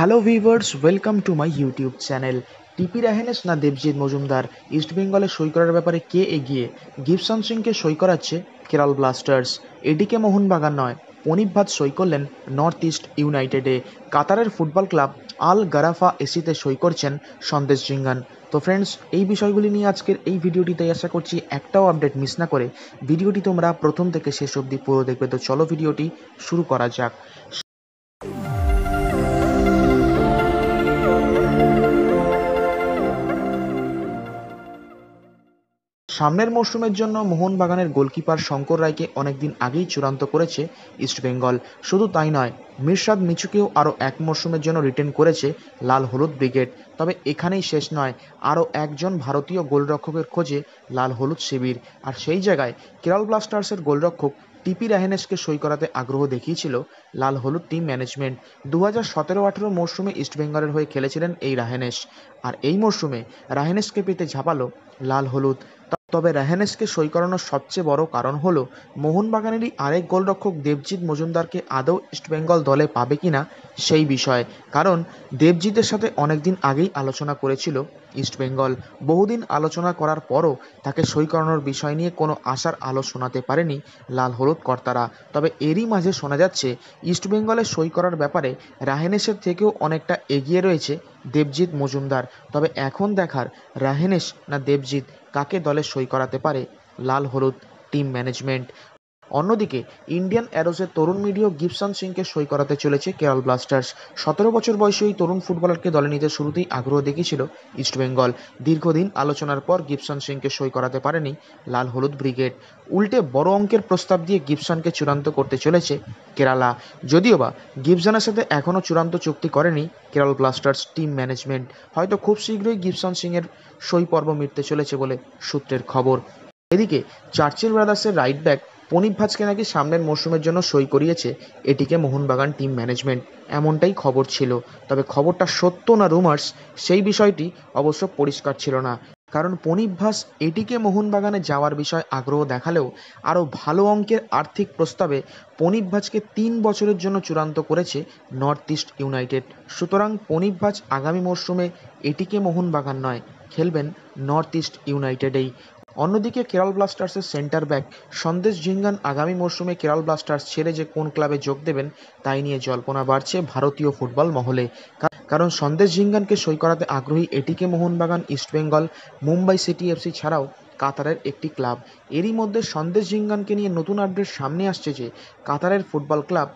hello viewers welcome to my YouTube channel T রাহেনেস না দেবজিৎ মজুমদার ইস্টবেঙ্গলে সই করার ব্যাপারে কে এগিয়ে গিবসন সিংকে সই করাচ্ছে কেরাল ব্লাস্টার্স এডিকে মোহনবাগান নয় অনিপ ভাত সই করলেন নর্থ ইস্ট ইউনাইটেডে কাতারের ফুটবল ক্লাব আল গারাফা এসিতে সই করছেন সন্দেশ জিঙ্গান তো ফ্রেন্ডস এই বিষয়গুলি নিয়ে আজকের এই ভিডিওটিতে আশা করছি একটাও আপডেট মিস না করে ভিডিওটি তোমরা প্রথম থেকে শেষ অবধি পুরো দেখবে তো চলো ভিডিওটি শুরু করা যাক সামনের মরশুমের জন্য মোহনবাগানের গোলকিপার শঙ্কর রায়কে অনেকদিন আগেই চূড়ান্ত করেছে ইস্টবেঙ্গল শুধু তাই নয় মির্শাদ মিচুকেও আরও এক মরশুমের জন্য রিটেন করেছে লাল হলুদ ব্রিগেড তবে এখানেই শেষ নয় আরও একজন ভারতীয় গোলরক্ষকের খোঁজে লাল হলুদ শিবির আর সেই জায়গায় কেরল ব্লাস্টার্সের গোলরক্ষক টিপি রাহেনেসকে সই করাতে আগ্রহ দেখিয়েছিল লাল হলুদ টিম ম্যানেজমেন্ট দু হাজার সতেরো আঠেরো মরশুমে ইস্টবেঙ্গলের হয়ে খেলেছিলেন এই রাহেনেস আর এই মরশুমে রাহেনেসকে পেতে ঝাঁপালো লাল হলুদ তবে রাহানেসকে সই করানোর সবচেয়ে বড় কারণ হল মোহনবাগানেরই আরেক গোলরক্ষক দেবজিৎ মজুমদারকে আদৌ ইস্টবেঙ্গল দলে পাবে কিনা সেই বিষয়ে কারণ দেবজিতের সাথে অনেকদিন আগেই আলোচনা করেছিল ইস্টবেঙ্গল বহুদিন আলোচনা করার পরও তাকে সই করানোর বিষয় নিয়ে কোনো আশার আলো শোনাতে পারেনি লাল হলুদ কর্তারা তবে এরই মাঝে শোনা যাচ্ছে ইস্টবেঙ্গলে সই করার ব্যাপারে রাহেনেসের থেকেও অনেকটা এগিয়ে রয়েছে দেবজিৎ মজুমদার তবে এখন দেখার রাহেনেশ না দেবজিৎ কাকে দলে সই করাতে পারে লাল হলুদ টিম ম্যানেজমেন্ট অন্যদিকে ইন্ডিয়ান অ্যারোসের তরুণ মিডিও গিপসন সিংকে সই করাতে চলেছে কেরল ব্লাস্টার্স সতেরো বছর বয়সী ওই তরুণ ফুটবলারকে দলে নিতে শুরুতেই আগ্রহ দেখিয়েছিল ইস্টবেঙ্গল দীর্ঘদিন আলোচনার পর গিপসন সিংকে সই করাতে পারেনি লাল হলুদ ব্রিগেড উল্টে বড় অঙ্কের প্রস্তাব দিয়ে গিপসনকে চূড়ান্ত করতে চলেছে কেরালা যদিও বা গিপসনের সাথে এখনও চূড়ান্ত চুক্তি করেনি কেরল ব্লাস্টার্স টিম ম্যানেজমেন্ট হয়তো খুব শীঘ্রই গিপসন সিংয়ের সই পর্ব মিটতে চলেছে বলে সূত্রের খবর এদিকে চার্চিল ব্রাদার্সের রাইট ব্যাক প্রণীত ভাজকে নাকি সামনের মরশুমের জন্য সই করিয়েছে এটিকে মোহনবাগান টিম ম্যানেজমেন্ট এমনটাই খবর ছিল তবে খবরটা সত্য না রুমার্স সেই বিষয়টি অবশ্য পরিষ্কার ছিল না কারণ ভাস এটিকে মোহনবাগানে যাওয়ার বিষয় আগ্রহ দেখালেও আরও ভালো অঙ্কের আর্থিক প্রস্তাবে ভাজকে তিন বছরের জন্য চূড়ান্ত করেছে নর্থ ইস্ট ইউনাইটেড সুতরাং ভাজ আগামী মরশুমে এটিকে মোহনবাগান নয় খেলবেন নর্থ ইস্ট ইউনাইটেডেই অন্যদিকে কেরাল ব্লাস্টার্সের সেন্টার ব্যাক সন্দেশ ঝিঙ্গান আগামী মরশুমে কেরাল ব্লাস্টার্স ছেড়ে যে কোন ক্লাবে যোগ দেবেন তাই নিয়ে জল্পনা বাড়ছে ভারতীয় ফুটবল মহলে কারণ সন্দেশ ঝিঙ্গানকে সই করাতে আগ্রহী এটিকে মোহনবাগান ইস্টবেঙ্গল মুম্বাই সিটি এফসি ছাড়াও কাতারের একটি ক্লাব এরই মধ্যে সন্দেশ ঝিঙ্গানকে নিয়ে নতুন আপডেট সামনে আসছে যে কাতারের football club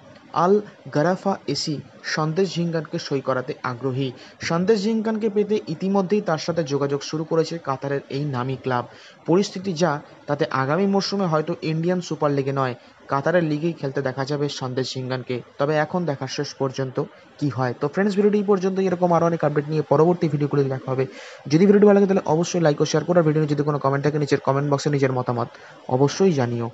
Al Gharafa AC Sandesh ঝিঙ্গানকে সই করাতে আগ্রহী সন্দেশ ঝিঙ্গানকে পেতে ইতিমধ্যেই তার সাথে যোগাযোগ শুরু করেছে কাতারের এই নামি ক্লাব পরিস্থিতি যা তাতে আগামী মরশুমে হয়তো ইন্ডিয়ান সুপার লিগে নয় কাতারের লিগেই খেলতে দেখা যাবে সন্দেশ ঝিঙ্গানকে তবে এখন দেখার শেষ পর্যন্ত কি হয় তো ফ্রেন্ডস ভিডিওটি এই পর্যন্ত এরকম আরও অনেক আপডেট নিয়ে পরবর্তী ভিডিওগুলি দেখা হবে যদি ভিডিওটি ভালো লাগে তাহলে অবশ্যই লাইক ও শেয়ার করার ভিডিও যদি কোনো কমেন্ট থাকে নিচের কমেন্ট বক্সে নিজের মতামত অবশ্যই জানিও